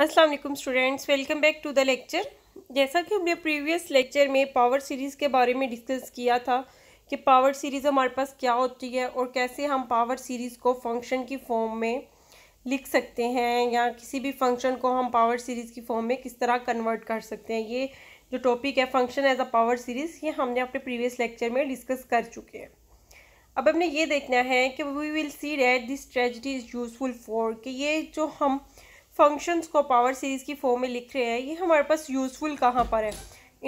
अस्सलाम वालेकुम students welcome back to the lecture जैसा कि हमने प्रीवियस लेक्चर में पावर सीरीज़ के बारे में डिस्कस किया था कि पावर सीरीज़ हमारे पास क्या होती है और कैसे हम पावर सीरीज़ को फंक्शन की फॉर्म में लिख सकते हैं या किसी भी फंक्शन को हम पावर सीरीज़ की फॉर्म में किस तरह कन्वर्ट कर सकते हैं ये जो टॉपिक है function as a power series ये हमने अपने प्रीवियस लेक्चर में डिस्कस कर चुके हैं अब हमने ये देखना है कि we will see that this tragedy is useful for कि ये जो हम फंक्शंस को पावर सीरीज़ की फॉर्म में लिख रहे हैं ये हमारे पास यूज़फुल कहाँ पर है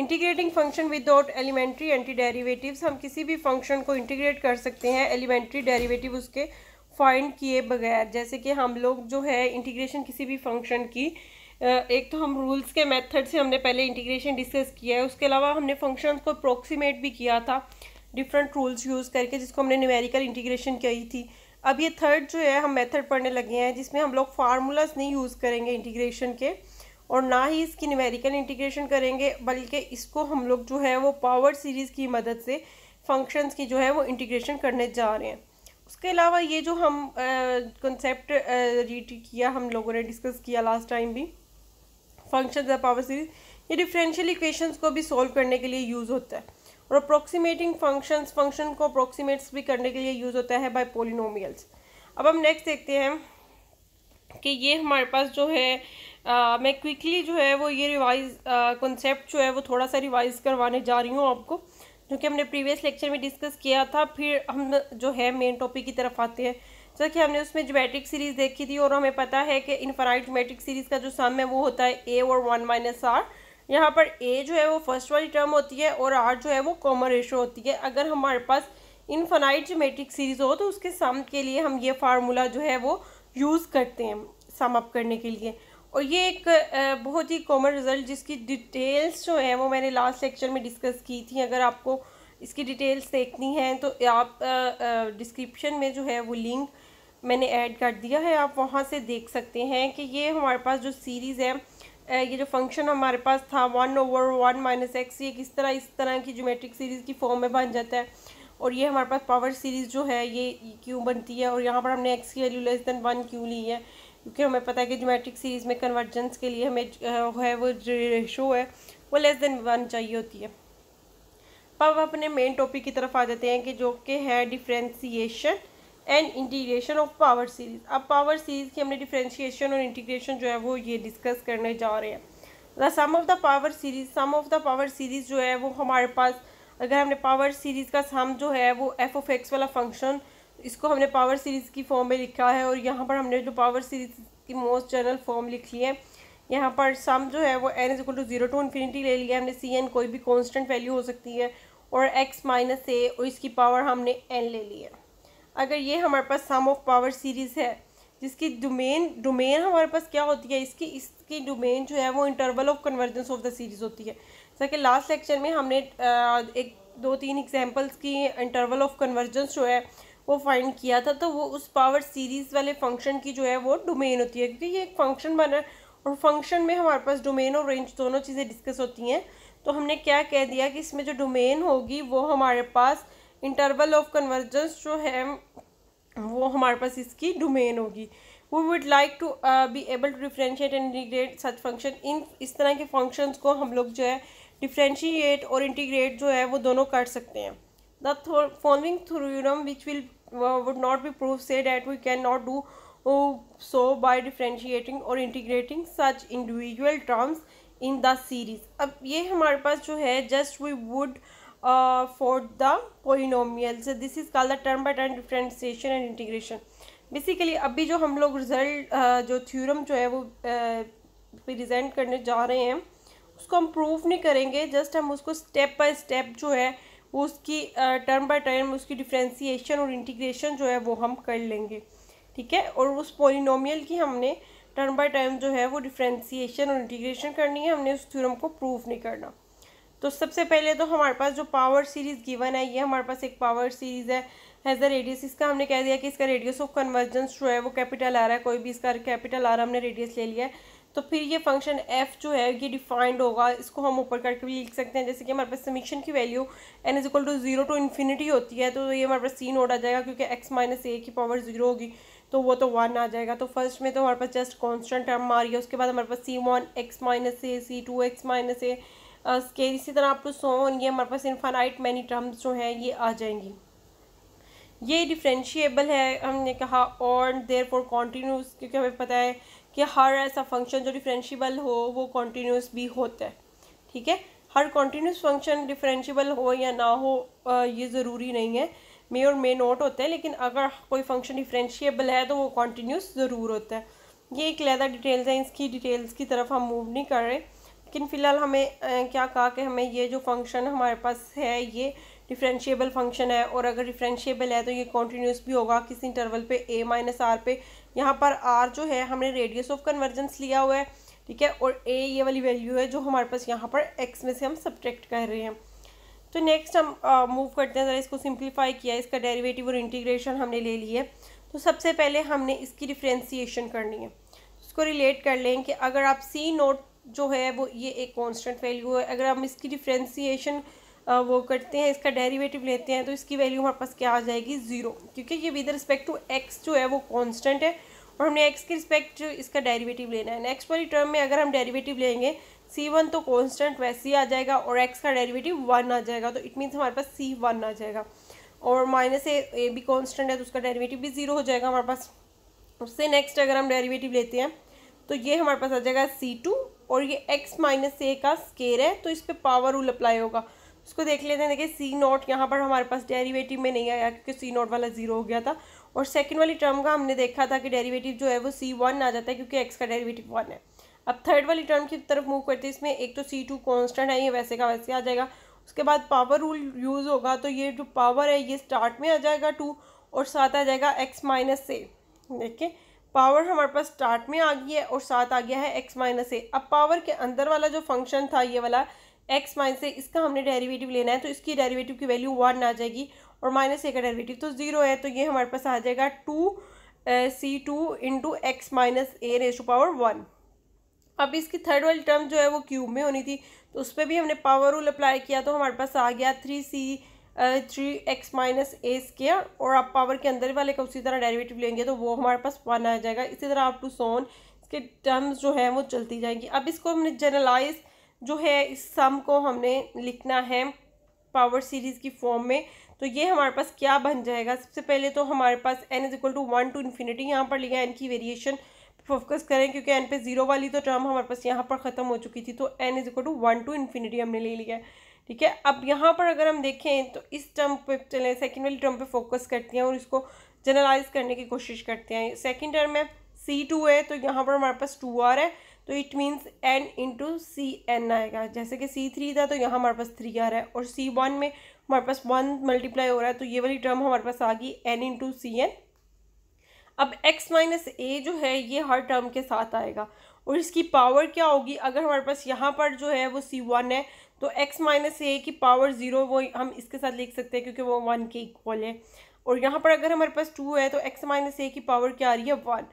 integrating function without elementary anti derivatives हम किसी भी फंक्शन को इंटीग्रेट कर सकते हैं एलिमेंट्री डेरिवेटिव उसके फाइंड किए बगैर जैसे कि हम लोग जो है इंटीग्रेशन किसी भी फंक्शन की एक तो हम रूल्स के मेथड से हमने पहले इंटीग्रेशन डिस्कस किया है उसके अलावा हमने फंक्शन को अप्रोक्सीमेट भी किया था डिफरेंट रूल्स यूज़ करके जिसको हमने न्यूमेरिकल इंटीग्रेशन कही थी अब ये थर्ड जो है हम मेथड पढ़ने लगे हैं जिसमें हम लोग फार्मूलाज नहीं यूज़ करेंगे इंटीग्रेशन के और ना ही इसकी न्यूमेरिकल इंटीग्रेशन करेंगे बल्कि इसको हम लोग जो है वो पावर सीरीज़ की मदद से फंक्शंस की जो है वो इंटीग्रेशन करने जा रहे हैं उसके अलावा ये जो हम कंसेप्ट रीड किया हम लोगों ने डिस्कस किया लास्ट टाइम भी फंक्शन पावर सीरीज ये डिफरेंशियल इक्वेशन को भी सोल्व करने के लिए यूज़ होता है और अप्रोक्सीमेटिंग फंक्शंस फंक्शन को अप्रोक्सीमेट्स भी करने के लिए यूज़ होता है बाय पोलिनोमियल्स अब हम नेक्स्ट देखते हैं कि ये हमारे पास जो है आ, मैं क्विकली जो है वो ये रिवाइज कॉन्सेप्ट जो है वो थोड़ा सा रिवाइज करवाने जा रही हूँ आपको जो कि हमने प्रीवियस लेक्चर में डिस्कस किया था फिर हम जो है मेन टॉपिक की तरफ आते हैं जैसा कि हमने उसमें जोमेट्रिक सीरीज़ देखी थी और हमें पता है कि इनफराइट जोमेट्रिक सीरीज़ का जो सम है वो होता है ए और वन माइनस आर यहाँ पर ए जो है वो फर्स्ट वाली टर्म होती है और आर जो है वो कॉमन रेशो होती है अगर हमारे पास इनफाइनाइट जोमेट्रिक सीरीज हो तो उसके सम के लिए हम ये फार्मूला जो है वो यूज़ करते हैं सम अप करने के लिए और ये एक बहुत ही कॉमन रिजल्ट जिसकी डिटेल्स जो है वो मैंने लास्ट लेक्चर में डिस्कस की थी अगर आपको इसकी डिटेल्स देखनी है तो आप डिस्क्रिप्शन में जो है वो लिंक मैंने ऐड कर दिया है आप वहाँ से देख सकते हैं कि ये हमारे पास जो सीरीज़ है ये जो फंक्शन हमारे पास था one over one minus x ये किस तरह इस तरह की जोमेट्रिक सीरीज़ की फॉर्म में बन जाता है और ये हमारे पास पावर सीरीज़ जो है ये क्यों बनती है और यहाँ पर हमने एक्स की वैल्यू लेस देन वन क्यों ली है क्योंकि हमें पता है कि जोमेट्रिक सीरीज़ में कन्वर्जेंस के लिए हमें है वो रेशो है वो लेस देन वन चाहिए होती है अब अपने मेन टॉपिक की तरफ आ जाते हैं कि जो कि है differentiation and integration of power series अब पावर सीरीज़ की हमने डिफ्रेंशिएशन और इंटीग्रेशन जो है वो ये डिस्कस करने जा रहे हैं the sum of the power series sum of the power series जो है वो हमारे पास अगर हमने पावर सीरीज़ का सम जो है वो एफ ऑफ एक्स वाला फंक्शन इसको हमने पावर सीरीज़ की फॉर्म में लिखा है और यहाँ पर हमने जो पावर सीरीज़ की मोस्ट जनरल फॉर्म लिख ली है यहाँ पर सम जो है वो n is equal to zero to infinity ले लिया हमने सी एन कोई भी कॉन्स्टेंट वैल्यू हो सकती है और एक्स माइनस ए और इसकी पावर हमने एन ले ली है अगर ये हमारे पास सम ऑफ पावर सीरीज़ है जिसकी डोमेन डोमेन हमारे पास क्या होती है इसकी इसकी डोमेन जो है वो interval of convergence of the series होती है जैसा कि लास्ट लेक्चर में हमने एक दो तीन एग्जांपल्स की इंटरवल ऑफ कन्वर्जेंस जो है वो फाइंड किया था तो वो उस पावर सीरीज़ वाले फंक्शन की जो है वो डोमेन होती है क्योंकि ये एक फंक्शन बना और फंक्शन में हमारे पास डोमेन और रेंज दोनों चीज़ें डिस्कस होती हैं तो हमने क्या कह दिया कि इसमें जो डोमेन होगी वो हमारे पास इंटरवल ऑफ कन्वर्जेंस जो है वो हमारे पास इसकी डोमेन होगी we would like to be able to differentiate and integrate such function in इस तरह के फंक्शंस को हम लोग जो है डिफ्रेंशिएट और इंटीग्रेट जो है वो दोनों कर सकते हैं the following theorem which will would not be prove say that we cannot do डू so by differentiating or integrating such individual terms in the series अब ये हमारे पास जो है just we would for the polynomial so this is call the term by term term and integration basically अभी जो हम लोग रिजल्ट uh, जो थ्योरम जो है वो प्रजेंट uh, करने जा रहे हैं उसको हम प्रूव नहीं करेंगे जस्ट हम उसको स्टेप बाय स्टेप जो है उसकी टर्म बाय टर्म उसकी डिफ्रेंसीशन और इंटीग्रेशन जो है वो हम कर लेंगे ठीक है और उस पोलिनोमियल की हमने टर्म बाय टर्म जो है वो डिफ्रेंसीशन और इंटीग्रेशन करनी है हमने उस थ्योरम को प्रूव नहीं करना तो सबसे पहले तो हमारे पास जो पावर सीरीज़ गिवन है ये हमारे पास एक पावर सीरीज़ है एज द रेडियस इसका हमने कह दिया कि इसका रेडियस ऑफ कन्वर्जेंस जो है वो कैपिटल आ रहा है कोई भी इसका कैपिटल आ रहा है हमने रेडियस ले लिया है तो फिर ये फंक्शन एफ जो है ये डिफाइंड होगा इसको हम ऊपर करके भी लिख सकते हैं जैसे कि हमारे पास समीक्षण की value n is equal to zero to infinity होती है तो ये हमारे पास सीन नोट आ जाएगा क्योंकि एक्स माइनस ए की पावर जीरो होगी तो वो तो वन आ जाएगा तो फर्स्ट में तो हमारे पास जस्ट कॉन्स्टेंट टर्म आ रही है उसके बाद हमारे पास c one x minus a c two x minus a square इसी तरह आपको सोन ये हमारे पास इन्फानाइट मैनी टर्म्स जो हैं ये आ जाएंगी ये डिफ्रेंशिएबल है हमने कहा और देर फॉर कॉन्टीन्यूस क्योंकि हमें पता है कि हर ऐसा फंक्शन जो डिफ्रेंशिएबल हो वो कॉन्टीन्यूस भी होता है ठीक है हर कॉन्टीन्यूस फंक्शन डिफ्रेंशिएबल हो या ना हो ये ज़रूरी नहीं है मे और मे नोट होते हैं लेकिन अगर कोई फंक्शन डिफ्रेंशिएबल है तो वो कॉन्टीन्यूस ज़रूर होता है ये एक लहदा डिटेल्स हैं इसकी डिटेल्स की तरफ हम मूव नहीं कर रहे लेकिन फ़िलहाल हमें क्या कहा कि हमें ये जो फंक्शन हमारे पास है ये डिफ्रेंशियबल फंक्शन है और अगर डिफ्रेंशियबल है तो ये कॉन्टीन्यूस भी होगा किसी इंटरवल पे ए माइनस आर पे यहाँ पर आर जो है हमने रेडियस ऑफ कन्वर्जेंस लिया हुआ है ठीक है और ए ये वाली वैल्यू है जो हमारे पास यहाँ पर एक्स में से हम सब्ट्रैक्ट कर रहे हैं तो नेक्स्ट हम मूव करते हैं ज़रा इसको सिंप्लीफाई किया इसका डेरीवेटिव और इंटीग्रेशन हमने ले है तो सबसे पहले हमने इसकी डिफ्रेंसीशन करनी है इसको रिलेट कर लें कि अगर आप सी नोट जो है वो ये एक कांस्टेंट वैल्यू है अगर हम इसकी डिफ्रेंसीशन वो करते हैं इसका डेरिवेटिव लेते हैं तो इसकी वैल्यू हमारे पास क्या आ जाएगी ज़ीरो क्योंकि ये विद रिस्पेक्ट टू एक्स जो है वो कॉन्स्टेंट है और हमने एक्स के रिस्पेक्ट इसका डेरीवेटिव लेना है नेक्स्ट वाली टर्म में अगर हम डेरीवेटिव लेंगे सी वन तो कांस्टेंट वैसे ही आ जाएगा और एक्स का डेरिवेटिव वन आ जाएगा तो इट मीन्स हमारे पास सी वन आ जाएगा और माइनस ए ए भी कांस्टेंट है तो उसका डेरिवेटिव भी ज़ीरो हो जाएगा हमारे पास उससे नेक्स्ट अगर हम डेरिवेटिव लेते हैं तो ये हमारे पास आ जाएगा सी टू और ये एक्स माइनस ए का स्केयर है तो इस पर पावर रूल अप्लाई होगा उसको देख लेते हैं देखिए सी नॉट यहाँ पर हमारे पास डेरिवेटिव में नहीं आया क्योंकि सी नॉट वाला जीरो हो गया था और सेकेंड वाली टर्म का हमने देखा था कि डेरिवेटिव जो है वो सी वन आ जाता है क्योंकि एक्स का डेरिवेटिव वन है अब थर्ड वाली टर्म की तरफ मूव करते हैं इसमें एक तो सी टू कॉन्स्टेंट है ये वैसे का वैसे आ जाएगा उसके बाद पावर रूल यूज़ होगा तो ये जो पावर है ये स्टार्ट में आ जाएगा टू और साथ आ जाएगा एक्स माइनस से देखिए पावर हमारे पास स्टार्ट में आ गई है और साथ आ गया है एक्स माइनस ए अब पावर के अंदर वाला जो फंक्शन था ये वाला एक्स माइनस ए इसका हमने डेरिवेटिव लेना है तो इसकी डेरिवेटिव की वैल्यू वन आ जाएगी और माइनस ए का डेरिवेटिव तो ज़ीरो है तो ये हमारे पास आ जाएगा two c two into x minus a raise to power one अब इसकी थर्ड वाली टर्म जो है वो क्यूब में होनी थी तो उस पर भी हमने पावर रूल अप्लाई किया तो हमारे पास आ गया three c three x minus a square और आप पावर के अंदर वाले का उसी तरह डेरिवेटिव लेंगे तो वो हमारे पास वन आ जाएगा इसी तरह आप टू सोन इसके टर्म्स जो हैं वो चलती जाएंगी अब इसको हमने जनरलाइज जो है इस सम को हमने लिखना है पावर सीरीज़ की फॉर्म में तो ये हमारे पास क्या बन जाएगा सबसे पहले तो हमारे पास n is equal to one to infinity यहाँ पर लिया है एन की वेरिएशन फोकस करें क्योंकि एन पे ज़ीरो वाली तो टर्म हमारे पास यहाँ पर ख़त्म हो चुकी थी तो n is equal to one to infinity हमने ले लिया है ठीक है अब यहाँ पर अगर हम देखें तो इस टर्म पे चले सेकेंड वाली टर्म पे फोकस करते हैं और इसको जनरलाइज करने की कोशिश करते हैं सेकेंड टर्म में सी टू है तो यहाँ पर हमारे पास टू आर है तो it means n into c n आएगा जैसे कि सी थ्री था तो यहाँ हमारे पास थ्री आर है और सी वन में हमारे पास वन मल्टीप्लाई हो रहा है तो ये वाली टर्म हमारे पास आ गई एन इंटू सी एन अब एक्स माइनस ए जो है ये हर टर्म के साथ आएगा और इसकी पावर क्या होगी अगर हमारे पास यहाँ पर जो है वो सी वन है तो x माइनस ए की पावर ज़ीरो वो हम इसके साथ लिख सकते हैं क्योंकि वो वन के इक्वल है और यहाँ पर अगर हमारे पास टू है तो x माइनस ए की पावर क्या आ रही है वन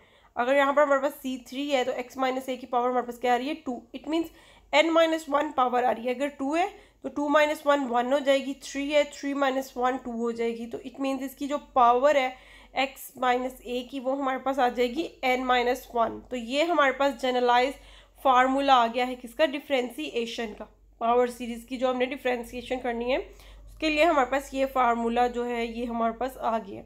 अगर यहाँ पर हमारे पास सी थ्री है तो x माइनस ए की पावर हमारे पास क्या आ रही है to it means n minus one power आ रही है अगर टू है तो टू माइनस वन वन हो जाएगी थ्री है थ्री माइनस वन टू हो जाएगी तो इट मीन्स इसकी जो पावर है एक्स माइनस ए की वो हमारे पास आ जाएगी एन माइनस वन तो ये हमारे पास जनरलाइज फार्मूला आ गया है किसका डिफ्रेंसीशन का पावर सीरीज़ की जो हमने डिफ्रेंसीशन करनी है उसके लिए हमारे पास ये फार्मूला जो है ये हमारे पास आ गया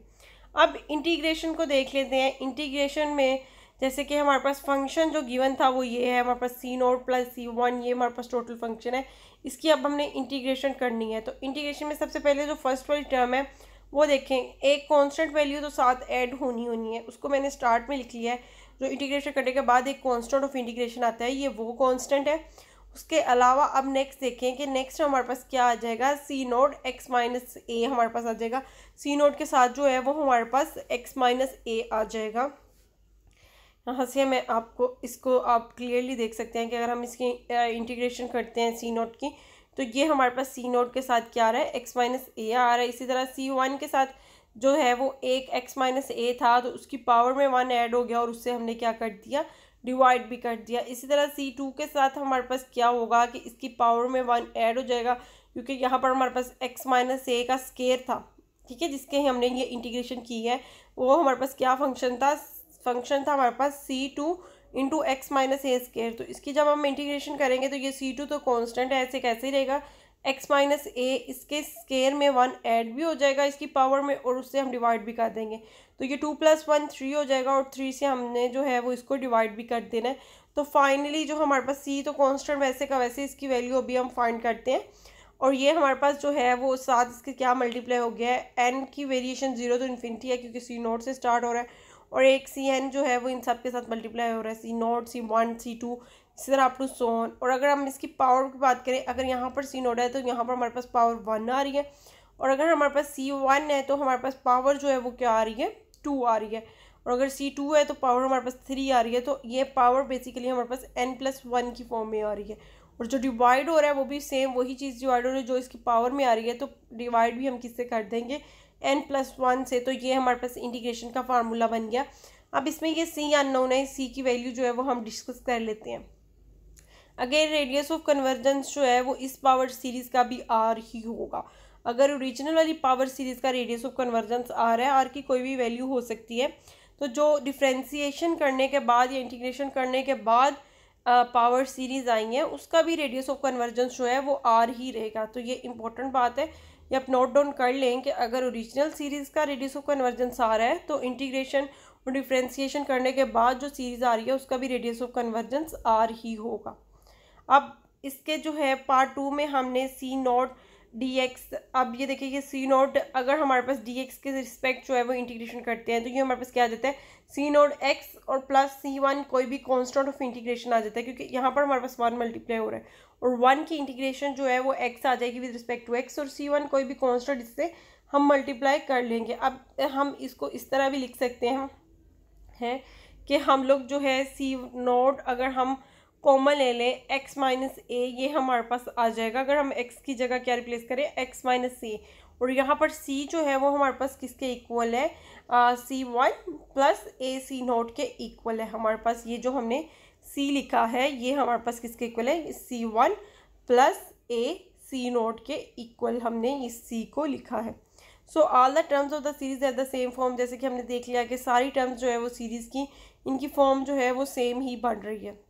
अब इंटीग्रेशन को देख लेते हैं इंटीग्रेशन में जैसे कि हमारे पास फंक्शन जो गिवन था वो ये है हमारे पास c nought plus c one ये हमारे पास टोटल फंक्शन है इसकी अब हमने इंटीग्रेशन करनी है तो इंटीग्रेशन में सबसे पहले जो फर्स्ट वाली टर्म है वो देखें एक कांस्टेंट वैल्यू तो साथ ऐड होनी होनी है उसको मैंने स्टार्ट में लिख लिया है जो इंटीग्रेशन करने के बाद एक कॉन्स्टेंट ऑफ इंटीग्रेशन आता है ये वो कॉन्सटेंट है उसके अलावा अब नेक्स्ट देखें कि नेक्स्ट हमारे पास क्या आ जाएगा c nought x minus a हमारे पास आ जाएगा सी नोट के साथ जो है वो हमारे पास एक्स माइनस ए आ जाएगा यहाँ से मैं आपको इसको आप क्लियरली देख सकते हैं कि अगर हम इसकी इंटीग्रेशन करते हैं सी नोट की तो ये हमारे पास सी नोट के साथ क्या आ रहा है एक्स माइनस ए आ रहा है इसी तरह सी वन के साथ जो है वो एक एक्स माइनस ए था तो उसकी पावर में वन ऐड हो गया और उससे हमने क्या कर दिया डिवाइड भी कर दिया इसी तरह सी टू के साथ हमारे पास क्या होगा कि इसकी पावर में वन ऐड हो जाएगा क्योंकि यहाँ पर हमारे पास एक्स माइनस ए का स्केयर था ठीक है जिसके हमने ये इंटीग्रेशन की है वो हमारे पास क्या फंक्शन था फंक्शन था हमारे पास c two into x minus a square तो इसकी जब हम इंटीग्रेशन करेंगे तो ये सी टू तो कॉन्स्टेंट है ऐसे कैसे ही रहेगा एक्स माइनस ए इसके स्केयर में वन ऐड भी हो जाएगा इसकी पावर में और उससे हम डिवाइड भी कर देंगे तो ये टू प्लस वन थ्री हो जाएगा और थ्री से हमने जो है वो इसको डिवाइड भी कर देना है तो फाइनली जो हमारे पास सी तो कॉन्स्टेंट वैसे का वैसे इसकी वैल्यू अभी हम फाइंड करते हैं और ये हमारे पास जो है वो साथ इसके क्या मल्टीप्लाई हो गया है एन की वेरिएशन जीरो तो इन्फिनिटी है क्योंकि सी नोट से स्टार्ट हो रहा है और एक सी एन जो है वो इन सब के साथ मल्टीप्लाई हो रहा है c nought c one c two इसी तरह सोन और अगर हम इसकी पावर की बात करें अगर यहाँ पर सी नोड है तो यहाँ पर हमारे पास पावर वन आ रही है और अगर हमारे पास सी वन है तो हमारे पास पावर जो है वो क्या आ रही है टू आ रही है और अगर सी टू है तो पावर हमारे पास थ्री आ रही है तो ये पावर बेसिकली हमारे पास एन प्लस वन की फॉर्म में आ रही है और जो डिवाइड हो रहा है वो भी सेम वही चीज़ डिवाइड हो रही है जो इसकी पावर में आ रही है तो डिवाइड भी हम किससे कर देंगे एन प्लस वन से तो ये हमारे पास इंटीग्रेशन का फार्मूला बन गया अब इसमें ये सी अननोन है सी की वैल्यू जो है वो हम डिस्कस कर लेते हैं अगेन रेडियस ऑफ कन्वर्जेंस जो है वो इस पावर सीरीज़ का भी आर ही होगा अगर ओरिजिनल वाली पावर सीरीज़ का रेडियस ऑफ कन्वर्जेंस आर है आर की कोई भी वैल्यू हो सकती है तो जो डिफ्रेंसीशन करने के बाद या इंटीग्रेशन करने के बाद पावर सीरीज़ आई हैं उसका भी रेडियस ऑफ कन्वर्जेंस जो है वो आर ही रहेगा तो ये इंपॉर्टेंट बात है ये आप नोट डाउन कर लें कि अगर ओरिजिनल सीरीज़ का रेडियस ऑफ कन्वर्जेंस आ रहा है तो इंटीग्रेशन और डिफ्रेंसीशन करने के बाद जो सीरीज़ आ रही है उसका भी रेडियस ऑफ कन्वर्जेंस आर ही होगा अब इसके जो है पार्ट टू में हमने सी नॉट डी एक्स अब ये देखिए कि सी नॉट अगर हमारे पास डी एक्स के रिस्पेक्ट जो है वो इंटीग्रेशन करते हैं तो ये हमारे पास क्या आ जाता है सी नॉट एक्स और प्लस सी वन कोई भी कॉन्स्टेंट ऑफ इंटीग्रेशन आ जाता है क्योंकि यहाँ पर हमारे पास वन मल्टीप्लाई हो रहा है और वन की इंटीग्रेशन जो है वो एक्स आ जाएगी विद रिस्पेक्ट टू एक्स और सी वन कोई भी कॉन्स्टेंट इससे हम मल्टीप्लाई कर लेंगे अब हम इसको इस तरह भी लिख सकते हैं हैं कि हम लोग जो है सी नोट अगर हम कॉमन ले लें एक्स माइनस ए ये हमारे पास आ जाएगा अगर हम एक्स की जगह क्या रिप्लेस करें एक्स माइनस सी और यहाँ पर सी जो है वो हमारे पास किसके इक्वल है सी वन प्लस ए सी नोट के इक्वल है हमारे पास ये जो हमने सी लिखा है ये हमारे पास किसके इक्वल है सी वन प्लस ए सी नोट के इक्वल हमने इस सी को लिखा है so all the terms of the series at the same form जैसे कि हमने देख लिया कि सारी टर्म्स जो है वो सीरीज़ की इनकी फॉर्म जो है वो सेम ही बन रही है